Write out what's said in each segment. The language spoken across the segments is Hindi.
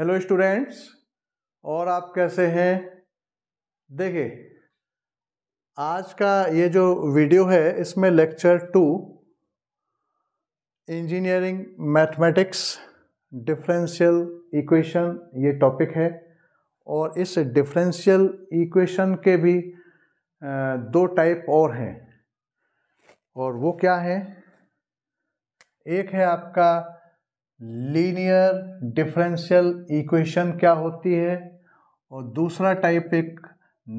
हेलो स्टूडेंट्स और आप कैसे हैं देखिए आज का ये जो वीडियो है इसमें lecture two engineering mathematics differential equation ये टॉपिक है और इस डिफरेंशियल इक्वेशन के भी दो टाइप और हैं और वो क्या है एक है आपका लीनियर डिफरेंशियल इक्वेशन क्या होती है और दूसरा टाइप एक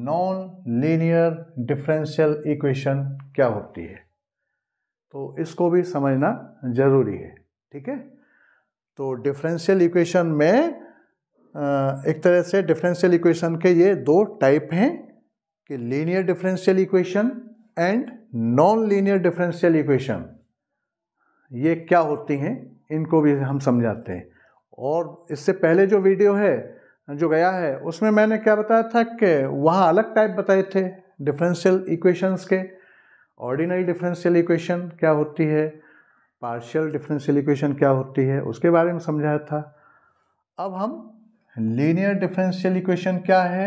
नॉन लीनियर डिफरेंशियल इक्वेशन क्या होती है तो इसको भी समझना ज़रूरी है ठीक है तो डिफरेंशियल इक्वेशन में एक तरह से डिफरेंशियल इक्वेशन के ये दो टाइप हैं कि linear differential equation and non linear differential equation ये क्या होती हैं इनको भी हम समझाते हैं और इससे पहले जो वीडियो है जो गया है उसमें मैंने क्या बताया था कि वहाँ अलग टाइप बताए थे डिफरेंशियल इक्वेशंस के ऑर्डिनरी डिफरेंशियल इक्वेशन क्या होती है पार्शियल डिफरेंशियल इक्वेशन क्या होती है उसके बारे में समझाया था अब हम लीनियर डिफरेंशियल इक्वेशन क्या है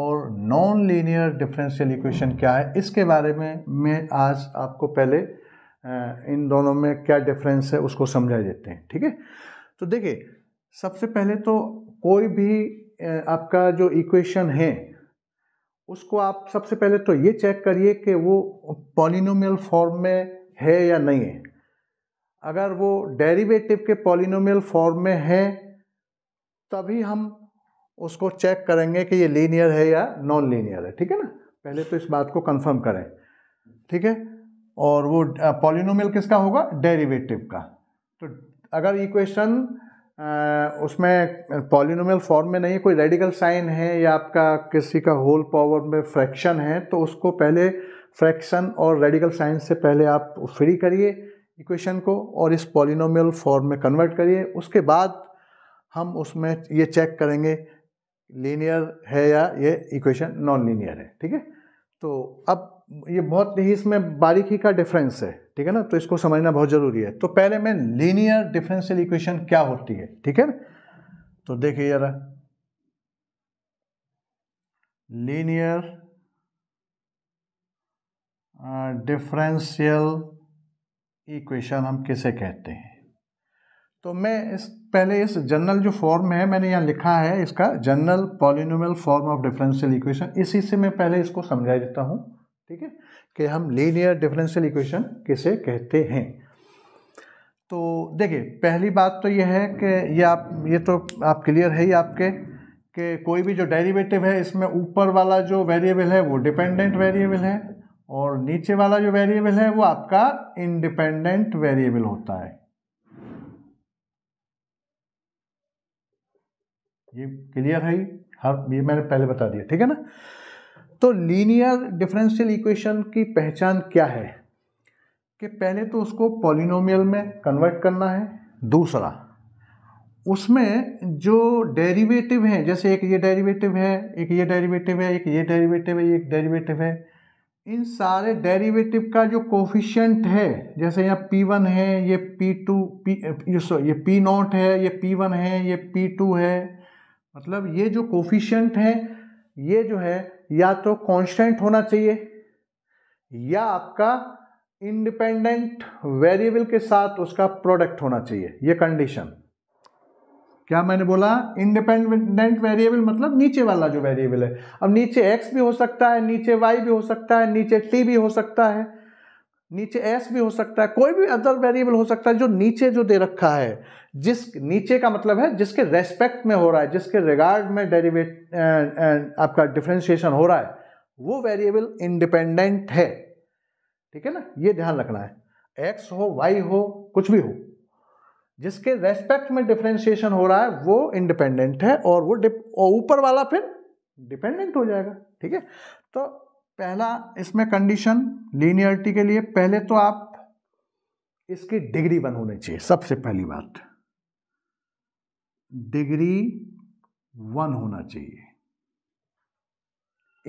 और नॉन लीनियर डिफरेंशियल इक्वेशन क्या है इसके बारे में मैं आज आपको पहले इन दोनों में क्या डिफरेंस है उसको समझा देते हैं ठीक है तो देखिए सबसे पहले तो कोई भी आपका जो इक्वेशन है उसको आप सबसे पहले तो ये चेक करिए कि वो पॉलिनोमियल फॉर्म में है या नहीं है अगर वो डेरिवेटिव के पॉलिनोमियल फॉर्म में है तभी हम उसको चेक करेंगे कि ये लीनियर है या नॉन लीनियर है ठीक है ना पहले तो इस बात को कंफर्म करें ठीक है और वो पॉलिनोमियल किसका होगा डेरिवेटिव का तो अगर इक्वेशन उसमें पॉलिनोमियल फॉर्म में नहीं कोई रेडिकल साइन है या आपका किसी का होल पावर में फ्रैक्शन है तो उसको पहले फ्रैक्शन और रेडिकल साइन से पहले आप फ्री करिए इक्वेशन को और इस पॉलिनोमियल फॉर्म में कन्वर्ट करिए उसके बाद हम उसमें ये चेक करेंगे लीनियर है या ये इक्वेशन नॉन लीनियर है ठीक है तो अब ये बहुत ही इसमें बारीकी का डिफरेंस है ठीक है ना तो इसको समझना बहुत ज़रूरी है तो पहले में लीनियर डिफरेंशियल इक्वेशन क्या होती है ठीक है तो देखिए जरा लीनियर डिफरेंशियल इक्वेशन हम किसे कहते हैं तो मैं इस पहले इस जनरल जो फॉर्म है मैंने यहाँ लिखा है इसका general polynomial form of differential equation इसी से मैं पहले इसको समझा देता हूँ ठीक है कि हम लीनियर डिफरेंशियल इक्वेशन किसे कहते हैं तो देखिए पहली बात तो यह है कि ये आप ये तो आप क्लियर है ही आपके कि कोई भी जो डेरिवेटिव है इसमें ऊपर वाला जो वेरिएबल है वो डिपेंडेंट वेरिएबल है और नीचे वाला जो वेरिएबल है वो आपका इंडिपेंडेंट वेरिएबल होता है ये क्लियर है ही हर ये मैंने पहले बता दिया ठीक है ना तो लीनियर डिफरेंशियल इक्वेशन की पहचान क्या है कि पहले तो उसको पॉलिनोमियल में कन्वर्ट करना है दूसरा उसमें जो डेरिवेटिव हैं जैसे एक ये डेरिवेटिव है एक ये डेरिवेटिव है एक ये डेरिवेटिव है एक डेरिवेटिव है इन सारे डेरिवेटिव का जो कोफिशियंट है जैसे यहाँ पी वन है ये पी टू पी ये पी नॉट है ये पी वन है ये पी टू है मतलब ये जो कोफिशियंट है ये जो है या तो कांस्टेंट होना चाहिए या आपका इंडिपेंडेंट वेरिएबल के साथ उसका प्रोडक्ट होना चाहिए ये कंडीशन क्या मैंने बोला इंडिपेंडेंट वेरिएबल मतलब नीचे वाला जो वेरिएबल है अब नीचे एक्स भी हो सकता है नीचे वाई भी हो सकता है नीचे टी भी हो सकता है नीचे एस भी हो सकता है कोई भी अदर वेरिएबल हो सकता है जो नीचे जो दे रखा है जिस नीचे का मतलब है जिसके रेस्पेक्ट में हो रहा है जिसके रिगार्ड में डेरिवेट आपका डिफ्रेंशिएशन हो रहा है वो वेरिएबल इंडिपेंडेंट है ठीक है ना ये ध्यान रखना है एक्स हो वाई हो कुछ भी हो जिसके रेस्पेक्ट में डिफ्रेंशिएशन हो रहा है वो इंडिपेंडेंट है और वो ऊपर वाला फिर डिपेंडेंट हो जाएगा ठीक है तो पहला इसमें कंडीशन लीनियरिटी के लिए पहले तो आप इसकी डिग्री वन होनी चाहिए सबसे पहली बात डिग्री वन होना चाहिए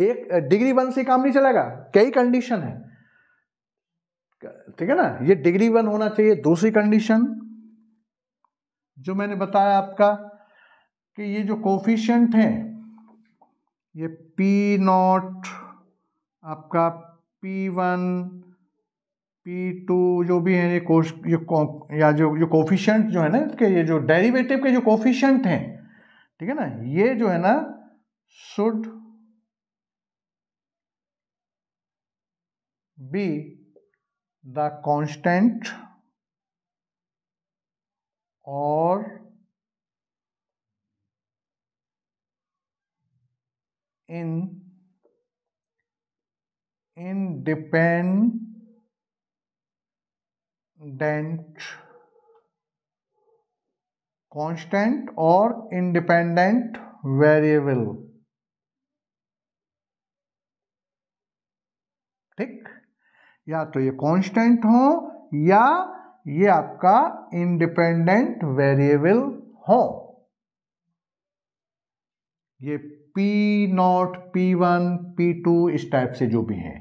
एक डिग्री वन से काम नहीं चलेगा कई कंडीशन है ठीक है ना ये डिग्री वन होना चाहिए दूसरी कंडीशन जो मैंने बताया आपका कि ये जो कोफिशियंट है ये पी नॉट आपका पी वन पी टू जो भी है ये कोश जो या जो जो कोफिशियंट जो है ना इसके ये जो डेरिवेटिव के जो कोफिशेंट हैं ठीक है ना ये जो है ना शुड बी द कांस्टेंट और इन इनडिपेंडेंट कांस्टेंट और इंडिपेंडेंट वेरिएबल ठीक या तो ये कांस्टेंट हो या ये आपका इंडिपेंडेंट वेरिएबल हो ये P naught P one P two इस टाइप से जो भी हैं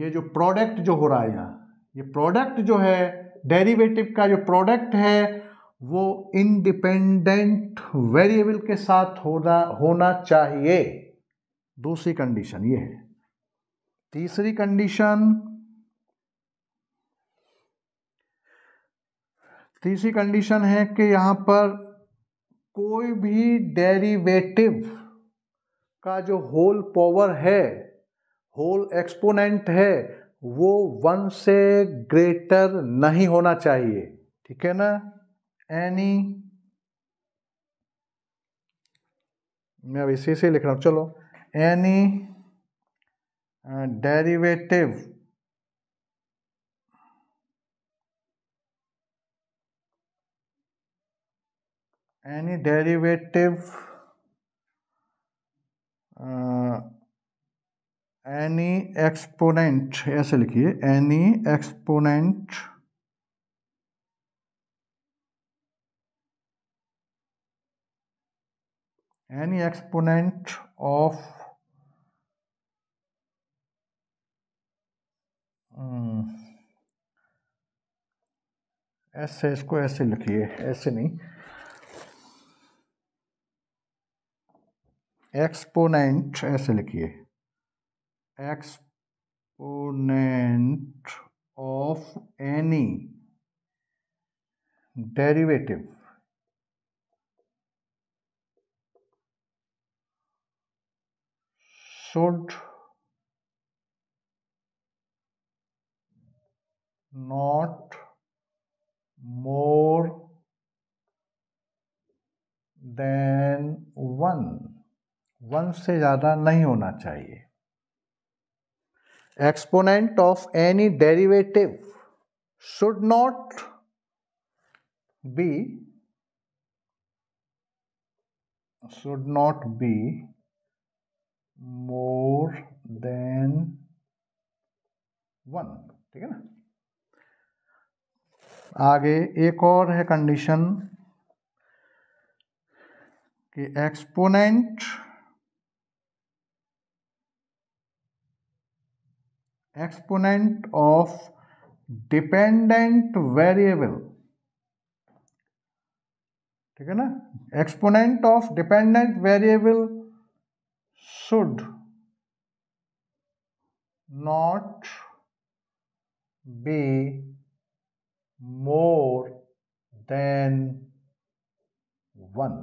ये जो प्रोडक्ट जो हो रहा है यहाँ ये प्रोडक्ट जो है डेरिवेटिव का जो प्रोडक्ट है वो इंडिपेंडेंट वेरिएबल के साथ होना होना चाहिए दूसरी कंडीशन ये है तीसरी कंडीशन तीसरी कंडीशन है कि यहाँ पर कोई भी डेरिवेटिव का जो होल पावर है होल एक्सपोनेंट है वो वन से ग्रेटर नहीं होना चाहिए ठीक है ना एनी मैं अब इसी से लिख रहा हूं चलो any derivative any derivative any exponent ऐसे लिखिए any exponent any exponent of ऐसे इसको ऐसे लिखिए ऐसे नहीं एक्सपोनेंट ऐसे लिखिए exponent of any derivative should not more than one one से ज़्यादा नहीं होना चाहिए exponent of any derivative should not be should not be more than one ठीक है ना आगे एक और है कंडीशन कि exponent exponent of dependent variable ठीक है ना exponent of dependent variable should not be more than one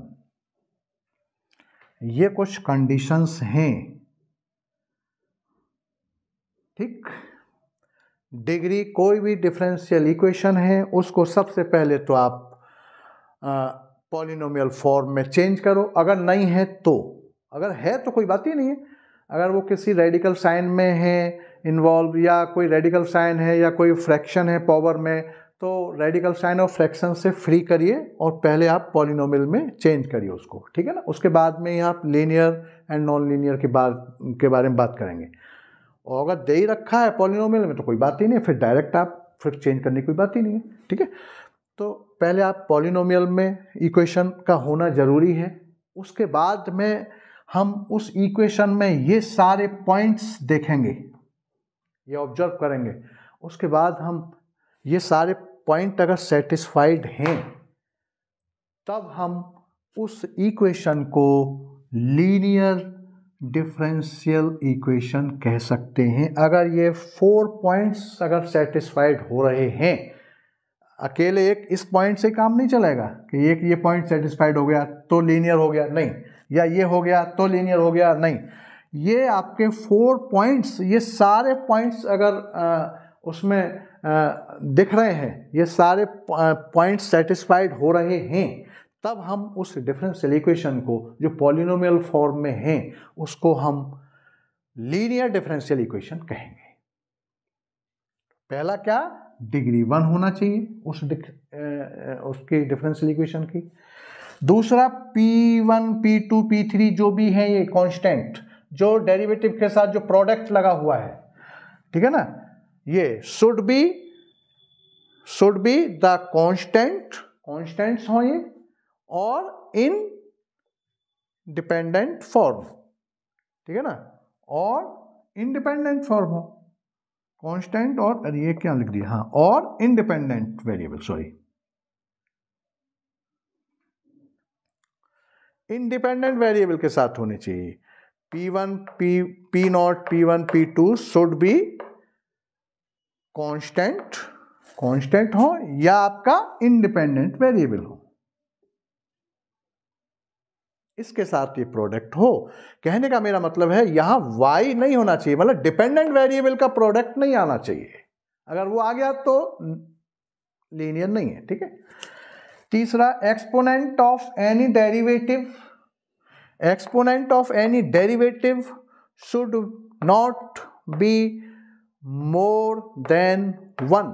ये कुछ कंडीशंस हैं ठीक डिग्री कोई भी डिफरेंशियल इक्वेशन है उसको सबसे पहले तो आप पॉलिनोमियल फॉर्म में चेंज करो अगर नहीं है तो अगर है तो कोई बात ही नहीं है अगर वो किसी रेडिकल साइन में है इन्वॉल्व या कोई रेडिकल साइन है या कोई फ्रैक्शन है पावर में तो रेडिकल साइन और फ्रैक्शन से फ्री करिए और पहले आप पॉलिनोमियल में चेंज करिए उसको ठीक है ना उसके बाद में ही आप लीनियर एंड नॉन लीनियर के बाद के बारे में बात करेंगे और अगर दे ही रखा है पॉलिनोमियल में तो कोई बात ही नहीं फिर डायरेक्ट आप फिर चेंज करने की कोई बात ही नहीं है ठीक है तो पहले आप पॉलिनोमियल में इक्वेशन का होना ज़रूरी है उसके बाद में हम उस इक्वेशन में ये सारे पॉइंट्स देखेंगे ये ऑब्जर्व करेंगे उसके बाद हम ये सारे पॉइंट अगर सेटिस्फाइड हैं तब हम उस इक्वेशन को लीनियर डिफरेंशियल इक्वेशन कह सकते हैं अगर ये फोर पॉइंट्स अगर सेटिस्फाइड हो रहे हैं अकेले एक इस पॉइंट से काम नहीं चलेगा कि एक ये पॉइंट सेटिस्फाइड हो गया तो लीनियर हो गया नहीं या ये हो गया तो लीनियर हो गया नहीं ये आपके फोर पॉइंट्स ये सारे पॉइंट्स अगर आ, उसमें आ, दिख रहे हैं ये सारे पॉइंट्स सेटिस्फाइड हो रहे हैं तब हम उस डिफरेंशियल इक्वेशन को जो पॉलिनोमियल फॉर्म में है उसको हम लीनियर डिफरेंशियल इक्वेशन कहेंगे पहला क्या डिग्री वन होना चाहिए उस डिक, ए, उसके डिफरेंशियल इक्वेशन की दूसरा P1, P2, P3 जो भी है ये कांस्टेंट जो डेरिवेटिव के साथ जो प्रोडक्ट लगा हुआ है ठीक है ना ये should be should be the constant constants हो ये और इन डिपेंडेंट फॉर्म ठीक है ना और इनडिपेंडेंट फॉर्म हो कॉन्स्टेंट और अरे ये क्या लिख दिया हाँ और independent variable sorry independent variable के साथ होने चाहिए P one P P naught P one P two should be constant constant हो या आपका इंडिपेंडेंट वेरिएबल हो इसके साथ ये प्रोडक्ट हो कहने का मेरा मतलब है यहां वाई नहीं होना चाहिए मतलब डिपेंडेंट वेरिएबल का प्रोडक्ट नहीं आना चाहिए अगर वो आ गया तो लीनियर नहीं है ठीक है तीसरा exponent of any derivative exponent of any derivative should not be more than one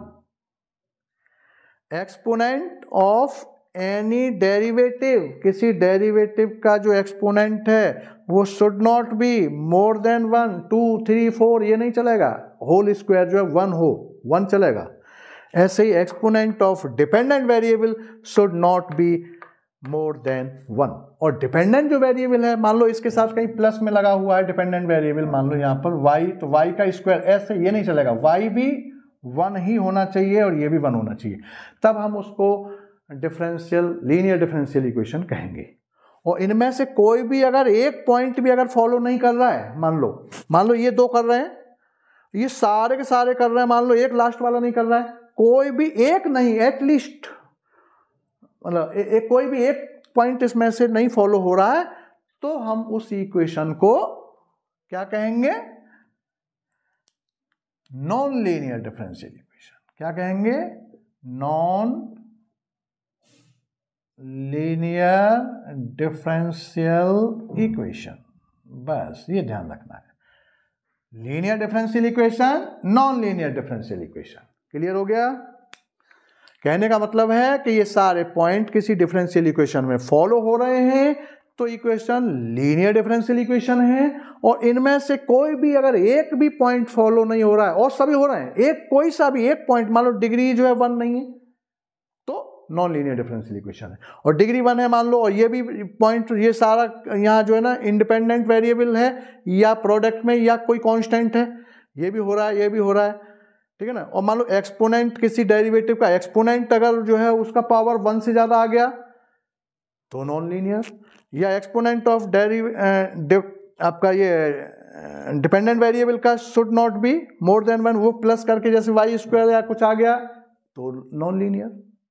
exponent of any derivative किसी डेरिवेटिव का जो एक्सपोनेंट है वो should not be more than one two three four ये नहीं चलेगा होल स्क्वायर जो है वन हो वन चलेगा ऐसे ही exponent of dependent variable should not be more than one और डिपेंडेंट जो वेरिएबल है मान लो इसके साथ कहीं प्लस में लगा हुआ है डिपेंडेंट वेरिएबल मान लो यहाँ पर वाई तो वाई का स्क्वायर ऐसे ये नहीं चलेगा वाई भी वन ही होना चाहिए और ये भी वन होना चाहिए तब हम उसको डिफरेंशियल लीनियर डिफरेंशियल इक्वेशन कहेंगे और इनमें से कोई भी अगर एक पॉइंट भी अगर फॉलो नहीं कर रहा है मान लो मान लो ये दो कर रहे हैं ये सारे के सारे कर रहे हैं मान लो एक लास्ट वाला नहीं कर रहा है कोई भी एक नहीं एटलीस्ट मतलब एक कोई भी एक पॉइंट इसमें से नहीं फॉलो हो रहा है तो हम उस इक्वेशन को क्या कहेंगे नॉन लीनियर डिफरेंशियल इक्वेशन क्या कहेंगे नॉन लीनियर डिफरेंशियल इक्वेशन बस ये ध्यान रखना है linear differential equation non linear differential equation clear हो गया कहने का मतलब है कि ये सारे पॉइंट किसी डिफरेंशियल इक्वेशन में फॉलो हो रहे हैं तो इक्वेशन लीनियर डिफरेंशियल इक्वेशन है और इनमें से कोई भी अगर एक भी पॉइंट फॉलो नहीं हो रहा है और सभी हो रहे हैं एक कोई सा भी एक पॉइंट मान लो डिग्री जो है वन नहीं है नॉन लीनियर डिफरेंशियल इक्वेशन है और डिग्री वन है मान लो और ये भी पॉइंट ये सारा यहाँ जो है ना इंडिपेंडेंट वेरिएबल है या प्रोडक्ट में या कोई कांस्टेंट है ये भी हो रहा है ये भी हो रहा है ठीक है ना और मान लो एक्सपोनेंट किसी डेरिवेटिव का एक्सपोनेंट अगर जो है उसका पावर वन से ज़्यादा आ गया तो नॉन लीनियर या एक्सपोनेंट ऑफ डेरी आपका ये डिपेंडेंट uh, वेरिएबल का should not be more than one वो प्लस करके जैसे वाई स्क्वायर या कुछ आ गया तो नॉन लीनियर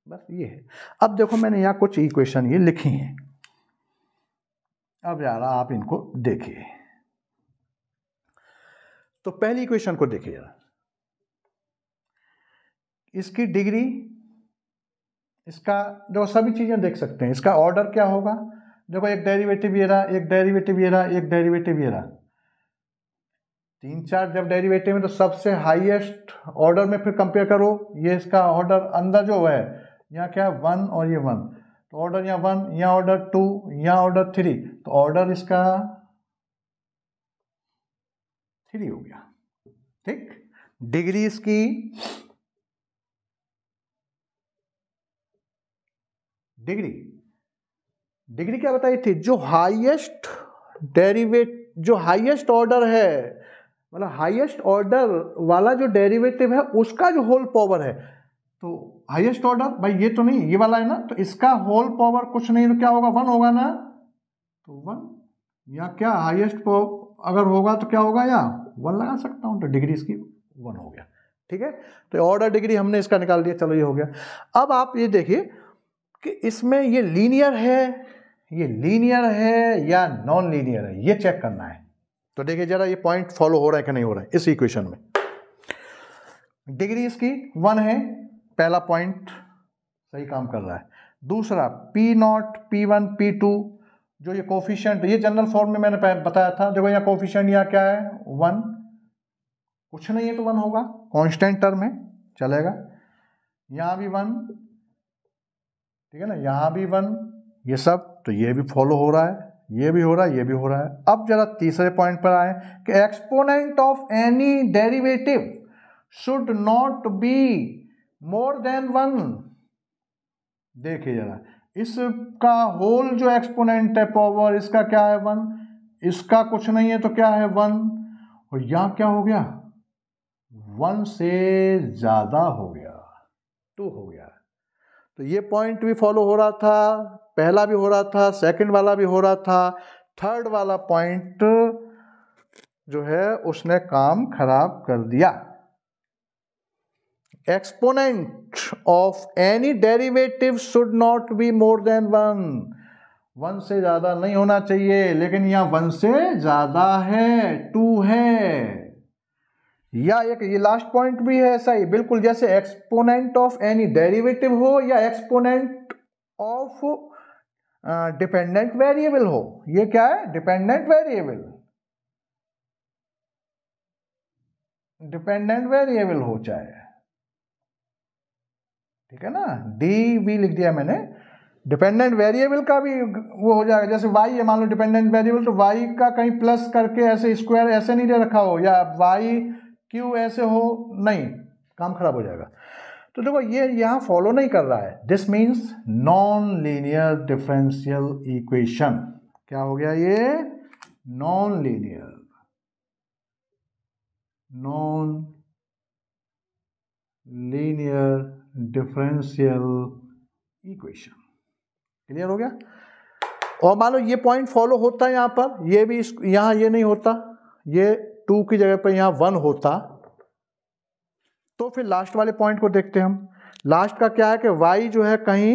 बस ये है अब देखो मैंने यहाँ कुछ इक्वेशन ये लिखी हैं अब जरा आप इनको देखिए तो पहली इक्वेशन को देखिए जरा इसकी डिग्री इसका देखो सभी चीज़ें देख सकते हैं इसका ऑर्डर क्या होगा देखो एक डेरिवेटिव ये रहा एक डेरिवेटिव ये रहा एक डेरिवेटिव ये रहा तीन चार जब डेरिवेटिव है तो सबसे हाईएस्ट ऑर्डर में फिर कंपेयर करो ये इसका ऑर्डर अंदर जो है यहाँ क्या है वन और ये वन तो ऑर्डर यहाँ वन यहाँ ऑर्डर टू यहाँ ऑर्डर थ्री तो ऑर्डर इसका थ्री हो गया ठीक डिग्री इसकी डिग्री डिग्री क्या बताई थी जो हाईएस्ट डेरिवेट जो हाईएस्ट ऑर्डर है मतलब हाईएस्ट ऑर्डर वाला जो डेरिवेटिव है उसका जो होल पावर है तो हाइएस्ट ऑर्डर भाई ये तो नहीं ये वाला है ना तो इसका होल पावर कुछ नहीं तो क्या होगा वन होगा ना तो वन या क्या हाइएस्ट अगर होगा तो क्या होगा या वन लगा सकता हूँ तो डिग्री इसकी वन हो गया ठीक है तो ऑर्डर डिग्री हमने इसका निकाल दिया चलो ये हो गया अब आप ये देखिए कि इसमें ये लीनियर है ये लीनियर है या नॉन लीनियर है ये चेक करना है तो देखिए जरा ये पॉइंट फॉलो हो रहा है कि नहीं हो रहा है इस इक्वेशन में डिग्री इसकी वन है पहला पॉइंट सही काम कर रहा है दूसरा P naught P one P two जो ये कोफिशियंट ये जनरल फॉर्म में मैंने बताया था देखो यहाँ कोफिशियंट यहाँ क्या है वन कुछ नहीं है तो वन होगा कॉन्स्टेंट टर्म है चलेगा यहाँ भी वन ठीक है ना यहाँ भी वन ये सब तो ये भी फॉलो हो रहा है ये भी हो रहा है ये भी हो रहा है अब जरा तीसरे पॉइंट पर आए कि exponent of any derivative should not be more than one देखिए जरा इसका होल जो एक्सपोनेंट है पावर इसका क्या है वन इसका कुछ नहीं है तो क्या है वन और यहाँ क्या हो गया वन से ज़्यादा हो गया टू हो गया तो ये पॉइंट भी फॉलो हो रहा था पहला भी हो रहा था सेकंड वाला भी हो रहा था थर्ड वाला पॉइंट जो है उसने काम खराब कर दिया exponent of any derivative should not be more than one one से ज़्यादा नहीं होना चाहिए लेकिन यहाँ वन से ज़्यादा है टू है या एक ये लास्ट पॉइंट भी है ऐसा ही बिल्कुल जैसे एक्सपोनेंट ऑफ एनी डेरिवेटिव हो या एक्सपोनेंट ऑफ डिपेंडेंट वेरिएबल हो ये क्या है डिपेंडेंट वेरिएबल डिपेंडेंट वेरिएबल हो चाहे ठीक है ना डी वी लिख दिया मैंने डिपेंडेंट वेरिएबल का भी वो हो जाएगा जैसे वाई है मान लो डिपेंडेंट वेरिएबल तो वाई का कहीं प्लस करके ऐसे स्क्वायर ऐसे नहीं दे रखा हो या वाई क्यू ऐसे हो नहीं काम खराब हो जाएगा तो देखो ये यहाँ फॉलो नहीं कर रहा है this means non linear differential equation क्या हो गया ये non linear non linear differential equation clear हो गया और मान लो ये पॉइंट फॉलो होता है यहां पर ये भी इस यहाँ ये नहीं होता ये टू की जगह पर यहां वन होता तो फिर लास्ट वाले पॉइंट को देखते हैं हम लास्ट का क्या है कि वाई जो है कहीं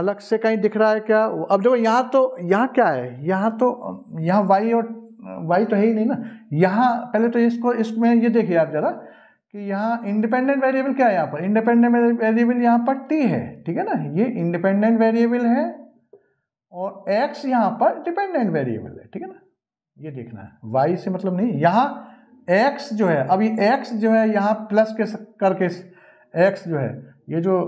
अलग से कहीं दिख रहा है क्या अब देखो यहाँ तो यहाँ क्या है यहाँ तो यहां वाई और वाई तो है ही नहीं ना यहाँ पहले तो इसको इसमें ये देखिए आप ज़रा कि यहाँ इंडिपेंडेंट वेरिएबल क्या है यहाँ पर इंडिपेंडेंट वेरिएबल यहाँ पर टी है ठीक है ना ये इंडिपेंडेंट वेरिएबल है और एक्स यहाँ पर डिपेंडेंट वेरिएबल है ठीक है ना ये देखना है वाई से मतलब नहीं यहाँ एक्स जो है अभी एक्स जो है यहाँ प्लस के करके एक्स जो है ये जो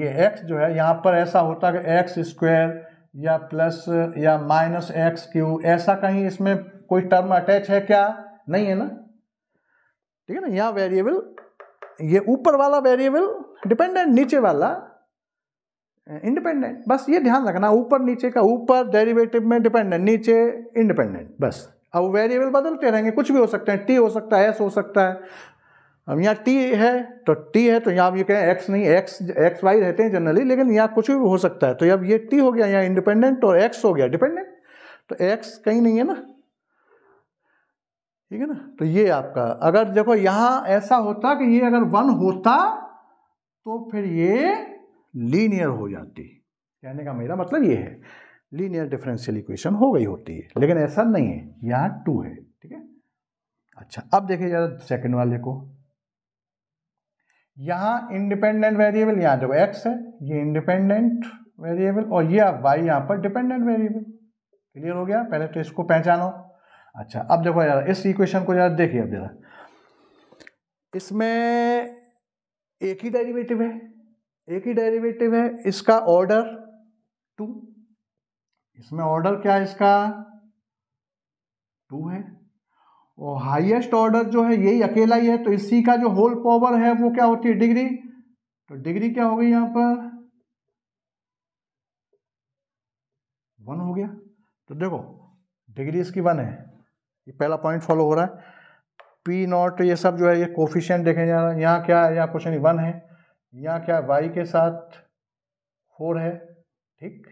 ये एक्स जो है यहाँ पर ऐसा होता है कि एक्स स्क्वायर या प्लस या माइनस एक्स क्यू ऐसा कहीं इसमें कोई टर्म अटैच है क्या नहीं है ना ठीक है ना यहाँ वेरिएबल ये ऊपर वाला वेरिएबल डिपेंडेंट नीचे वाला इंडिपेंडेंट बस ये ध्यान रखना ऊपर नीचे का ऊपर डेरिवेटिव में डिपेंडेंट नीचे इंडिपेंडेंट बस अब वेरिएबल बदलते रहेंगे कुछ भी हो सकते हैं टी हो सकता है एस हो सकता है अब यहाँ टी है तो टी है तो यहाँ ये कहें एक्स नहीं एक्स एक्स वाई रहते हैं जनरली लेकिन यहाँ कुछ भी हो सकता है तो अब ये टी हो गया यहाँ इंडिपेंडेंट और एक्स हो गया डिपेंडेंट तो एक्स कहीं नहीं है ना ठीक है ना तो ये आपका अगर देखो यहां ऐसा होता कि ये अगर वन होता तो फिर ये लीनियर हो जाती कहने का मेरा मतलब ये है लीनियर डिफरेंशियल इक्वेशन हो गई होती है लेकिन ऐसा नहीं है यहां टू है ठीक है अच्छा अब देखिए जरा सेकेंड वाले को यहां इंडिपेंडेंट वेरिएबल यहाँ जो एक्स है ये इंडिपेंडेंट वेरिएबल और ये आप वाई यहाँ पर डिपेंडेंट वेरिएबल क्लियर हो गया पहले तो इसको पहचानो अच्छा अब देखो यार इस इक्वेशन को यार देखिए अब जरा इसमें एक ही डेरिवेटिव है एक ही डेरिवेटिव है इसका ऑर्डर टू इसमें ऑर्डर क्या है इसका टू है और हाईएस्ट ऑर्डर जो है यही अकेला ही है तो इसी का जो होल पावर है वो क्या होती है डिग्री तो डिग्री क्या हो गई यहाँ पर वन हो गया तो देखो डिग्री इसकी वन है ये पहला पॉइंट फॉलो हो रहा है पी नॉट ये सब जो है ये कोफिशियंट देखे जा रहा है यहाँ क्या है यहाँ क्वेश्चन वन है यहाँ क्या वाई के साथ फोर है ठीक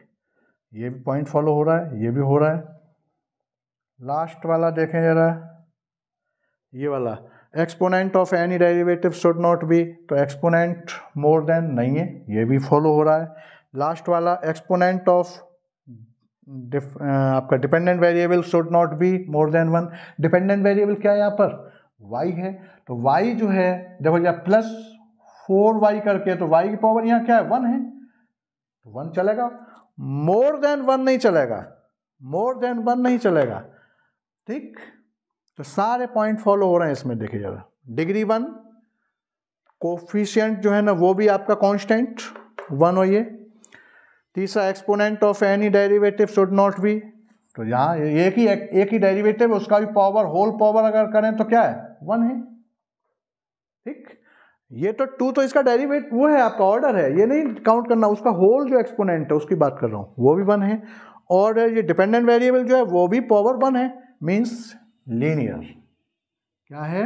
ये भी पॉइंट फॉलो हो रहा है ये भी हो रहा है लास्ट वाला देखे जा रहा है ये वाला exponent of any derivative should not be तो एक्सपोनेंट मोर देन नहीं है ये भी फॉलो हो रहा है लास्ट वाला एक्सपोनेंट ऑफ आपका dependent variable should not be more than one dependent variable क्या है यहाँ पर वाई है तो वाई जो है देखो यहाँ प्लस फोर वाई करके तो वाई की पावर यहाँ क्या है वन है तो वन चलेगा मोर देन वन नहीं चलेगा मोर देन वन नहीं चलेगा ठीक तो सारे पॉइंट फॉलो हो रहे हैं इसमें देखिए जरा डिग्री वन कोफिशियंट जो है ना वो भी आपका कॉन्स्टेंट वन हो ये तीसरा exponent of any derivative should not be तो यहाँ एक ही एक ही डेरिवेटिव उसका भी पावर होल पावर अगर करें तो क्या है वन है ठीक ये तो टू तो इसका डेरिवेट वो है आपका ऑर्डर है ये नहीं काउंट करना उसका होल जो एक्सपोनेंट है उसकी बात कर रहा हूँ वो भी वन है और ये डिपेंडेंट वेरिएबल जो है वो भी पावर वन है मीन्स लीनियर क्या है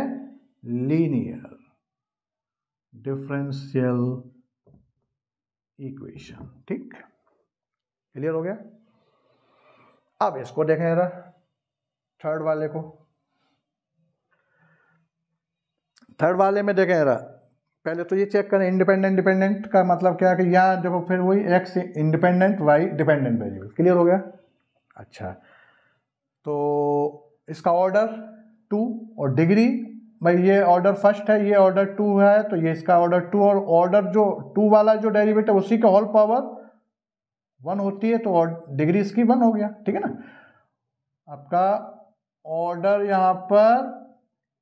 लीनियर डिफरेंशियल इक्वेशन ठीक क्लियर हो गया अब इसको देखें जरा थर्ड वाले को थर्ड वाले में देखें जरा पहले तो ये चेक करें इंडिपेंडेंट डिपेंडेंट का मतलब क्या है कि यहाँ देखो फिर वही X independent Y dependent variable clear हो गया अच्छा तो इसका ऑर्डर टू और डिग्री भाई ये ऑर्डर फर्स्ट है ये ऑर्डर टू है तो ये इसका ऑर्डर टू और ऑर्डर जो टू वाला जो डेरिवेटिव उसी का होल पावर वन होती है तो डिग्री इसकी वन हो गया ठीक है ना आपका ऑर्डर यहां पर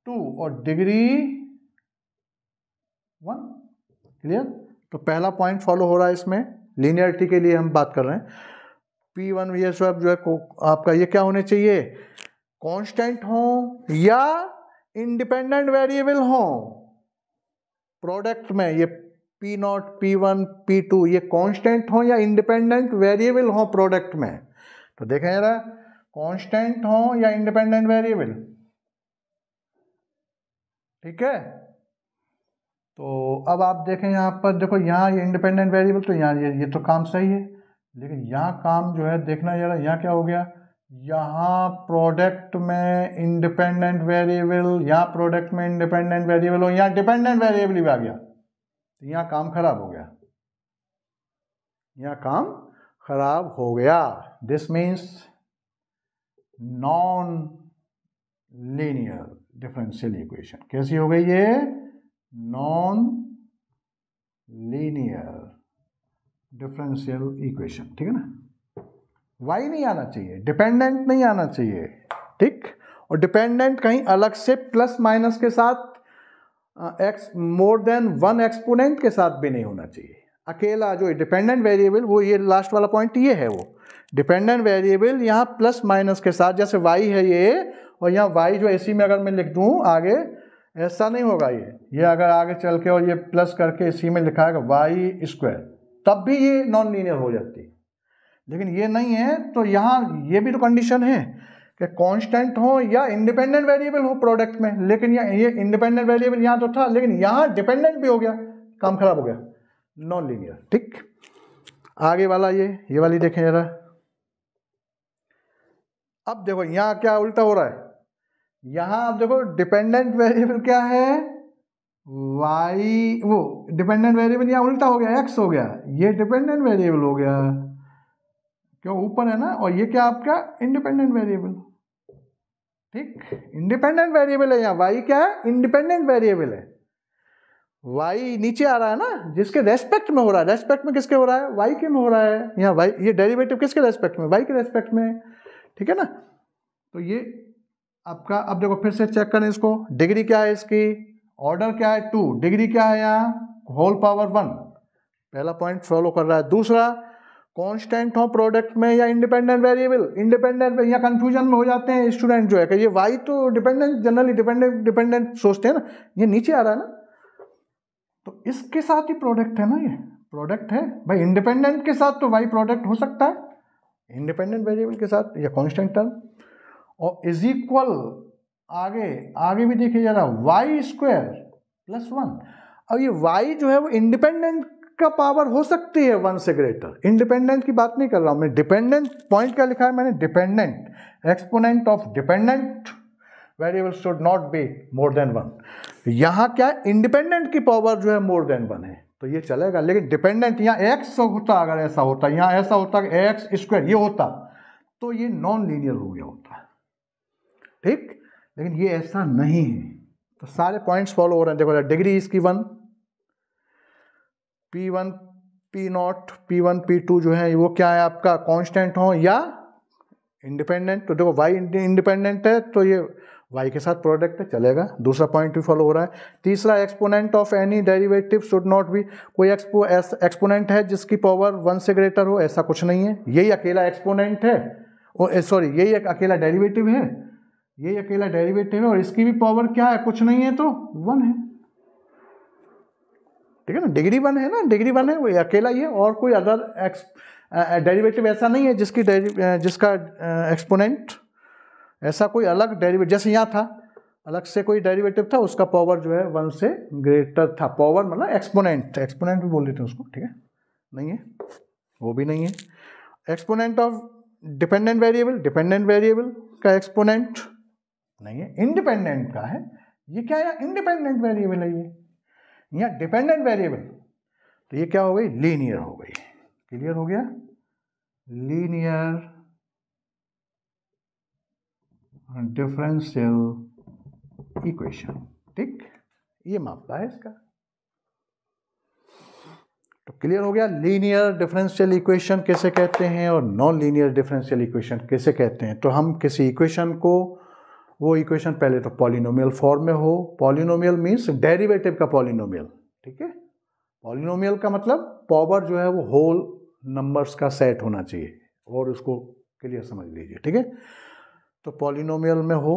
टू और डिग्री वन क्लियर तो पहला पॉइंट फॉलो हो रहा है इसमें लीनियरिटी के लिए हम बात कर रहे हैं पी वन वी एस जो है आपका ये क्या होने चाहिए कांस्टेंट हो या इंडिपेंडेंट वेरिएबल हो प्रोडक्ट में ये P naught P one P two ये कांस्टेंट हो या इंडिपेंडेंट वेरिएबल हो प्रोडक्ट में तो देखें जरा कांस्टेंट हो या इंडिपेंडेंट वेरिएबल ठीक है तो अब आप देखें यहाँ पर देखो यहाँ ये इंडिपेंडेंट वेरिएबल तो यहाँ ये ये तो काम सही है लेकिन यहाँ काम जो है देखना जरा यहाँ क्या हो गया यहाँ प्रोडक्ट में इंडिपेंडेंट वेरिएबल यहाँ प्रोडक्ट में इंडिपेंडेंट वेरिएबल हो यहाँ डिपेंडेंट वेरिएबल भी आ गया तो यहाँ काम खराब हो गया यहाँ काम खराब हो गया this means non linear differential equation कैसी हो गई ये नॉन लीनियर डिफरेंशियल इक्वेशन ठीक है ना वाई नहीं आना चाहिए डिपेंडेंट नहीं आना चाहिए ठीक और डिपेंडेंट कहीं अलग से प्लस माइनस के साथ X more than one exponent के साथ भी नहीं होना चाहिए अकेला जो डिपेंडेंट वेरिएबल वो ये लास्ट वाला पॉइंट ये है वो डिपेंडेंट वेरिएबल यहाँ प्लस माइनस के साथ जैसे वाई है ये और यहाँ वाई जो इसी में अगर मैं लिख दूँ आगे ऐसा नहीं होगा ये ये अगर आगे चल के और ये प्लस करके इसी में लिखा है वाई स्क्वायर तब भी ये नॉन लीनियर हो जाती लेकिन ये नहीं है तो यहाँ ये भी तो कंडीशन है कि कांस्टेंट हो या इंडिपेंडेंट वेरिएबल हो प्रोडक्ट में लेकिन यहाँ ये इंडिपेंडेंट वेरिएबल यहां तो था लेकिन यहाँ डिपेंडेंट भी हो गया काम खराब हो गया नॉन लीनियर ठीक आगे वाला ये ये वाली देखें जरा अब देखो यहां क्या उल्टा हो रहा है यहां आप देखो डिपेंडेंट वेरिएबल क्या है वाई वो डिपेंडेंट वेरिएबल यहाँ उल्टा हो गया एक्स हो गया ये डिपेंडेंट वेरिएबल हो गया क्यों ऊपर है ना और ये क्या आपका इंडिपेंडेंट वेरिएबल ठीक इंडिपेंडेंट वेरिएबल है यहाँ वाई क्या है इंडिपेंडेंट वेरिएबल है वाई नीचे आ रहा है ना जिसके रेस्पेक्ट में हो रहा है रेस्पेक्ट में किसके हो रहा है वाई के में हो रहा है यहाँ वाई ये डेरिवेटिव किसके रेस्पेक्ट में वाई के रेस्पेक्ट में ठीक है ना तो ये आपका अब देखो फिर से चेक करें इसको डिग्री क्या है इसकी ऑर्डर क्या है टू डिग्री क्या है यहाँ होल पावर वन पहला पॉइंट फॉलो कर रहा है दूसरा कांस्टेंट हो प्रोडक्ट में या इंडिपेंडेंट वेरिएबल इंडिपेंडेंट या कंफ्यूजन में हो जाते हैं स्टूडेंट जो है कि ये वाई तो डिपेंडेंट जनरली डिपेंडेंट डिपेंडेंट सोचते हैं ना ये नीचे आ रहा है ना तो इसके साथ ही प्रोडक्ट है ना ये प्रोडक्ट है भाई इंडिपेंडेंट के साथ तो वाई प्रोडक्ट हो सकता है इंडिपेंडेंट वेरिएबल के साथ या कॉन्स्टेंट टर्म और इज इक्वल आगे आगे भी देखिए जरा वाई स्क्वायर प्लस वन अब ये वाई जो है वो इंडिपेंडेंट का पावर हो सकती है वन से ग्रेटर इंडिपेंडेंट की बात नहीं कर रहा हूं मैं डिपेंडेंट पॉइंट क्या लिखा है मैंने dependent exponent of dependent variable should not be more than one यहाँ क्या है इंडिपेंडेंट की पावर जो है मोर देन वन है तो ये चलेगा लेकिन डिपेंडेंट यहाँ एक्स होता अगर ऐसा होता यहाँ ऐसा होता कि एक्स स्क्वायर ये होता तो ये नॉन लीनियर हो गया होता ठीक लेकिन ये ऐसा नहीं है तो सारे पॉइंट्स फॉलो हो रहे हैं देखो डिग्री इसकी one P one P naught P one P two जो है वो क्या है आपका कांस्टेंट हो या इंडिपेंडेंट तो देखो वाई इंडिपेंडेंट है तो ये वाई के साथ प्रोडक्ट चलेगा दूसरा पॉइंट भी फॉलो हो रहा है तीसरा exponent of any derivative should not be कोई एक्सपो एक्सपोनेंट है जिसकी पावर वन से ग्रेटर हो ऐसा कुछ नहीं है यही अकेला एक्सपोनेंट है सॉरी यही एक अकेला डेरिवेटिव है यही अकेला डेरिवेटिव है और इसकी भी पावर क्या है कुछ नहीं है तो वन है ठीक है ना डिग्री वन है ना डिग्री वन है वो अकेला ही है और कोई अदर एक्स डेरिवेटिव ऐसा नहीं है जिसकी जिसका एक्सपोनेंट ऐसा कोई अलग डेरिवेटिव जैसे यहाँ था अलग से कोई डेरिवेटिव था उसका पावर जो है वन से ग्रेटर था पावर मतलब एक्सपोनेंट एक्सपोनेंट भी बोल देते हैं उसको ठीक है नहीं है वो भी नहीं है exponent of dependent variable dependent variable का एक्सपोनेंट नहीं है इंडिपेंडेंट का है ये क्या है इंडिपेंडेंट वेरिएबल है ये या डिपेंडेंट वेरिएबल तो ये क्या हो गई लीनियर हो गई क्लियर हो गया लीनियर डिफरेंशियल इक्वेशन ठीक ये मामला है इसका तो क्लियर हो गया लीनियर डिफरेंशियल इक्वेशन कैसे कहते हैं और नॉन लीनियर डिफरेंशियल इक्वेशन कैसे कहते हैं तो हम किसी इक्वेशन को वो इक्वेशन पहले तो पॉलिनोमियल फॉर्म में हो पॉलिनोमियल मीन्स डेरिवेटिव का पॉलिनोमियल ठीक है पॉलिनोमियल का मतलब पावर जो है वो होल नंबर्स का सेट होना चाहिए और उसको क्लियर समझ लीजिए ठीक है तो पॉलिनोमियल में हो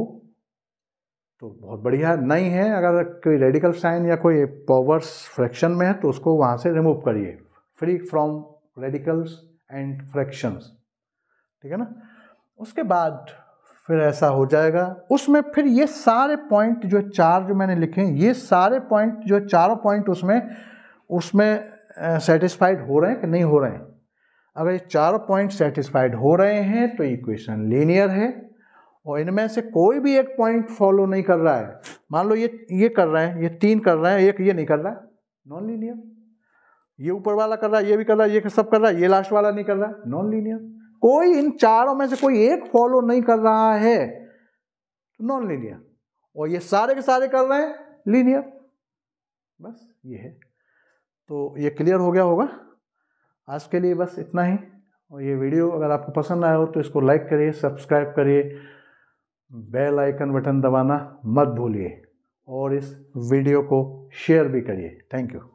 तो बहुत बढ़िया नहीं है अगर कोई रेडिकल साइन या कोई पावर्स फ्रैक्शन में है तो उसको वहाँ से रिमूव करिए free from radicals and fractions ठीक है ना उसके बाद फिर ऐसा हो जाएगा उसमें फिर ये सारे पॉइंट जो चार जो मैंने लिखे हैं ये सारे पॉइंट जो चारों पॉइंट उसमें उसमें सेटिस्फाइड हो रहे हैं कि नहीं हो रहे हैं अगर ये चारों पॉइंट सेटिस्फाइड हो रहे हैं तो इक्वेशन लीनियर है और इनमें से कोई भी एक पॉइंट फॉलो नहीं कर रहा है मान लो ये ये कर रहे हैं ये तीन कर रहे हैं एक ये नहीं कर रहा है नॉन लीनियर ये ऊपर वाला कर रहा है ये भी कर रहा है ये सब कर रहा है ये लास्ट वाला नहीं कर रहा है नॉन लीनियर कोई इन चारों में से कोई एक फॉलो नहीं कर रहा है नॉन तो लीनियर और ये सारे के सारे कर रहे हैं लीनियर बस ये है तो ये क्लियर हो गया होगा आज के लिए बस इतना ही और ये वीडियो अगर आपको पसंद आया हो तो इसको लाइक करिए सब्सक्राइब करिए बेल आइकन बटन दबाना मत भूलिए और इस वीडियो को शेयर भी करिए थैंक यू